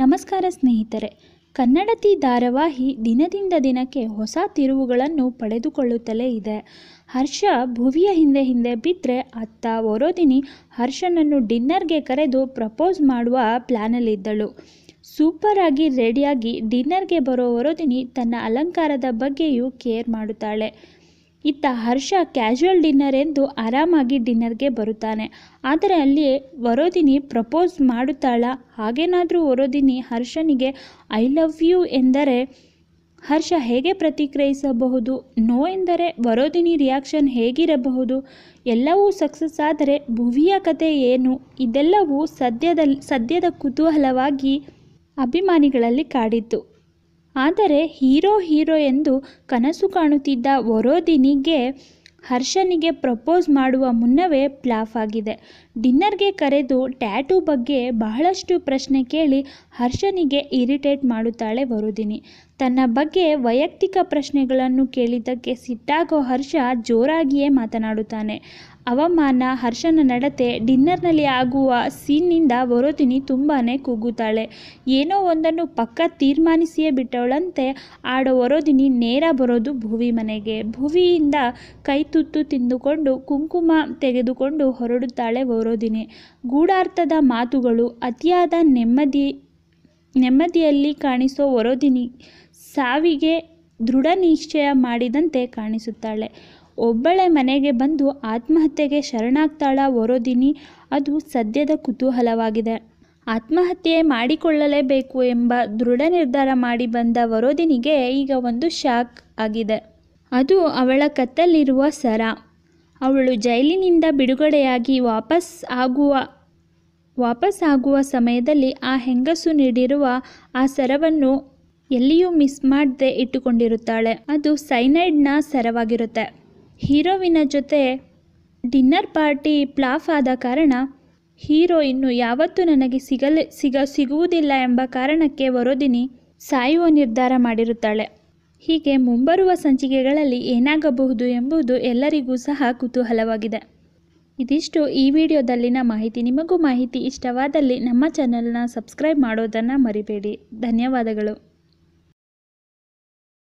ನಮಸ್ಕಾರ ಸ್ನೇಹಿತರೆ ಕನ್ನಡತಿ ಧಾರಾವಾಹಿ ದಿನದಿಂದ ದಿನಕ್ಕೆ ಹೊಸ ತಿರುವುಗಳನ್ನು ಪಡೆದುಕೊಳ್ಳುತ್ತಲೇ ಇದೆ ಹರ್ಷ ಭುವಿಯ ಹಿಂದೆ ಹಿಂದೆ ಬಿದ್ದರೆ ಅತ್ತ ವರೋದಿನಿ ಹರ್ಷನನ್ನು ಡಿನ್ನರ್ಗೆ ಕರೆದು ಪ್ರಪೋಸ್ ಮಾಡುವ ಪ್ಲ್ಯಾನಲ್ಲಿದ್ದಳು ಸೂಪರಾಗಿ ರೆಡಿಯಾಗಿ ಡಿನ್ನರ್ಗೆ ಬರೋ ವರೋದಿನಿ ತನ್ನ ಅಲಂಕಾರದ ಬಗ್ಗೆಯೂ ಕೇರ್ ಮಾಡುತ್ತಾಳೆ ಇತ್ತ ಹರ್ಷ ಕ್ಯಾಶುವಲ್ ಡಿನ್ನರ್ ಎಂದು ಆರಾಮಾಗಿ ಡಿನ್ನರ್ಗೆ ಬರುತ್ತಾನೆ ಆದರೆ ಅಲ್ಲಿ ವರೋದಿನಿ ಪ್ರಪೋಸ್ ಮಾಡುತ್ತಾಳ ಹಾಗೇನಾದರೂ ವರೋದಿನಿ ಹರ್ಷನಿಗೆ ಐ ಲವ್ ಯು ಎಂದರೆ ಹರ್ಷ ಹೇಗೆ ಪ್ರತಿಕ್ರಿಯಿಸಬಹುದು ನೋ ಎಂದರೆ ವರೋದಿನಿ ರಿಯಾಕ್ಷನ್ ಹೇಗಿರಬಹುದು ಎಲ್ಲವೂ ಸಕ್ಸಸ್ ಆದರೆ ಭುವಿಯ ಕತೆ ಏನು ಇದೆಲ್ಲವೂ ಸದ್ಯದಲ್ಲಿ ಸದ್ಯದ ಕುತೂಹಲವಾಗಿ ಅಭಿಮಾನಿಗಳಲ್ಲಿ ಕಾಡಿತ್ತು ಆದರೆ ಹೀರೋ ಹೀರೋ ಎಂದು ಕನಸು ಕಾಣುತ್ತಿದ್ದ ವರೋದಿನಿಗೆ ಹರ್ಷನಿಗೆ ಪ್ರಪೋಸ್ ಮಾಡುವ ಮುನ್ನವೇ ಪ್ಲಾಫ್ ಆಗಿದೆ ಡಿನ್ನರ್ಗೆ ಕರೆದು ಟ್ಯಾಟೂ ಬಗ್ಗೆ ಬಹಳಷ್ಟು ಪ್ರಶ್ನೆ ಕೇಳಿ ಹರ್ಷನಿಗೆ ಇರಿಟೇಟ್ ಮಾಡುತ್ತಾಳೆ ವರುದಿನಿ ತನ್ನ ಬಗ್ಗೆ ವೈಯಕ್ತಿಕ ಪ್ರಶ್ನೆಗಳನ್ನು ಕೇಳಿದ್ದಕ್ಕೆ ಸಿಟ್ಟಾಗೋ ಹರ್ಷ ಜೋರಾಗಿಯೇ ಮಾತನಾಡುತ್ತಾನೆ ಅವಮಾನ ಹರ್ಷನ ನಡತೆ ಡಿನ್ನರ್ನಲ್ಲಿ ಆಗುವ ಸೀನ್ನಿಂದ ವರೋದಿನಿ ತುಂಬಾ ಕೂಗುತ್ತಾಳೆ ಏನೋ ಒಂದನ್ನು ಪಕ್ಕ ತೀರ್ಮಾನಿಸಿಯೇ ಬಿಟ್ಟವಳಂತೆ ಆಡೋ ವರೋದಿನಿ ನೇರ ಬರೋದು ಭುವಿ ಮನೆಗೆ ಭುವಿಯಿಂದ ತುತ್ತು ತಿಂದುಕೊಂಡು ಕುಂಕುಮ ತೆಗೆದುಕೊಂಡು ಹೊರಡುತ್ತಾಳೆ ವರೋ ಬರೋದಿನೇ ಗೂಢಾರ್ಥದ ಮಾತುಗಳು ಅತಿಯಾದ ನೆಮ್ಮದಿ ನೆಮ್ಮದಿಯಲ್ಲಿ ಕಾಣಿಸೋ ವರೋದಿನಿ ಸಾವಿಗೆ ದೃಢ ನಿಶ್ಚಯ ಮಾಡಿದಂತೆ ಕಾಣಿಸುತ್ತಾಳೆ ಒಬ್ಬಳೆ ಮನೆಗೆ ಬಂದು ಆತ್ಮಹತ್ಯೆಗೆ ಶರಣಾಗ್ತಾಳ ವರೋದಿನಿ ಅದು ಸದ್ಯದ ಕುತೂಹಲವಾಗಿದೆ ಆತ್ಮಹತ್ಯೆ ಮಾಡಿಕೊಳ್ಳಲೇಬೇಕು ಎಂಬ ದೃಢ ನಿರ್ಧಾರ ಮಾಡಿ ಬಂದ ವರೋದಿನಿಗೆ ಈಗ ಒಂದು ಶಾಕ್ ಆಗಿದೆ ಅದು ಅವಳ ಕತ್ತಲ್ಲಿರುವ ಸರ ಅವಳು ಜೈಲಿನಿಂದ ಬಿಡುಗಡೆಯಾಗಿ ವಾಪಸ್ ಆಗುವ ವಾಪಸ್ ಆಗುವ ಸಮಯದಲ್ಲಿ ಆ ಹೆಂಗಸು ನೀಡಿರುವ ಆ ಸರವನ್ನು ಎಲ್ಲಿಯೂ ಮಿಸ್ ಮಾಡದೆ ಇಟ್ಟುಕೊಂಡಿರುತ್ತಾಳೆ ಅದು ಸೈನೈಡ್ನ ಸರವಾಗಿರುತ್ತೆ ಹೀರೋವಿನ ಜೊತೆ ಡಿನ್ನರ್ ಪಾರ್ಟಿ ಪ್ಲಾಫ್ ಆದ ಕಾರಣ ಹೀರೋ ಇನ್ನು ಯಾವತ್ತೂ ನನಗೆ ಸಿಗಲಿ ಸಿಗ ಸಿಗುವುದಿಲ್ಲ ಎಂಬ ಕಾರಣಕ್ಕೆ ವರೋದಿನಿ ಸಾಯುವ ನಿರ್ಧಾರ ಮಾಡಿರುತ್ತಾಳೆ ಹೀಗೆ ಮುಂಬರುವ ಸಂಚಿಕೆಗಳಲ್ಲಿ ಏನಾಗಬಹುದು ಎಂಬುದು ಎಲ್ಲರಿಗೂ ಸಹ ಕುತೂಹಲವಾಗಿದೆ ಇದಿಷ್ಟು ಈ ವಿಡಿಯೋದಲ್ಲಿನ ಮಾಹಿತಿ ನಿಮಗೂ ಮಾಹಿತಿ ಇಷ್ಟವಾದಲ್ಲಿ ನಮ್ಮ ಚಾನಲ್ನ ಸಬ್ಸ್ಕ್ರೈಬ್ ಮಾಡೋದನ್ನು ಮರಿಬೇಡಿ ಧನ್ಯವಾದಗಳು